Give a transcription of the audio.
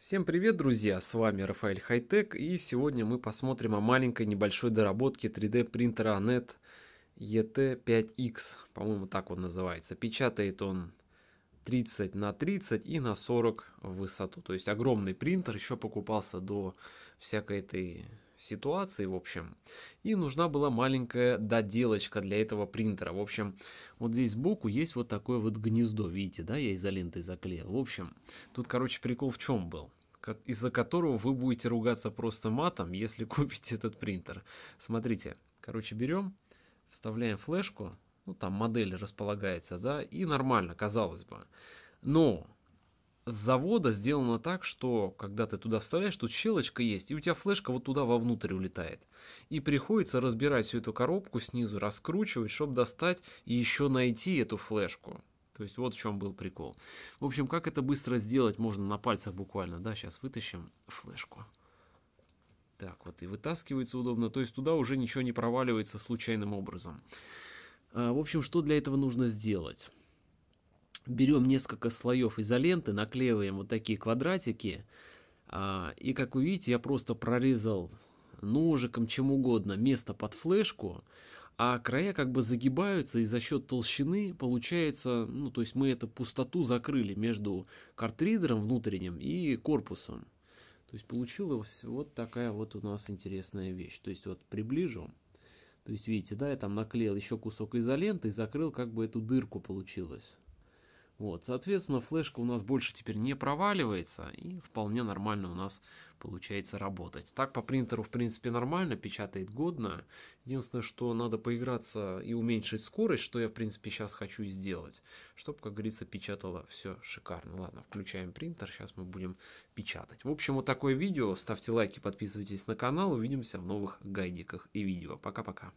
Всем привет, друзья! С вами Рафаэль Хайтек, и сегодня мы посмотрим о маленькой небольшой доработке 3D принтера Net ET5X, по-моему так он называется. Печатает он 30 на 30 и на 40 в высоту, то есть огромный принтер, еще покупался до всякой этой ситуации, в общем. И нужна была маленькая доделочка для этого принтера. В общем, вот здесь сбоку есть вот такое вот гнездо, видите, да, я изолентой заклеил. В общем, тут, короче, прикол в чем был из-за которого вы будете ругаться просто матом, если купите этот принтер. Смотрите, короче, берем, вставляем флешку, ну там модель располагается, да, и нормально, казалось бы. Но завода сделано так, что когда ты туда вставляешь, тут щелочка есть, и у тебя флешка вот туда вовнутрь улетает. И приходится разбирать всю эту коробку снизу, раскручивать, чтобы достать и еще найти эту флешку. То есть вот в чем был прикол. В общем, как это быстро сделать, можно на пальцах буквально, да, сейчас вытащим флешку. Так вот, и вытаскивается удобно, то есть туда уже ничего не проваливается случайным образом. А, в общем, что для этого нужно сделать? берем несколько слоев изоленты, наклеиваем вот такие квадратики, а, и как вы видите, я просто прорезал ножиком, чем угодно, место под флешку, а края как бы загибаются, и за счет толщины получается, ну, то есть мы эту пустоту закрыли между картридером внутренним и корпусом. То есть получилась вот такая вот у нас интересная вещь. То есть вот приближу, то есть видите, да, я там наклеил еще кусок изоленты и закрыл как бы эту дырку получилось. Вот, соответственно, флешка у нас больше теперь не проваливается и вполне нормально у нас получается работать. Так по принтеру в принципе нормально, печатает годно. Единственное, что надо поиграться и уменьшить скорость, что я в принципе сейчас хочу и сделать, чтобы, как говорится, печатало все шикарно. Ладно, включаем принтер, сейчас мы будем печатать. В общем, вот такое видео. Ставьте лайки, подписывайтесь на канал. Увидимся в новых гайдиках и видео. Пока-пока.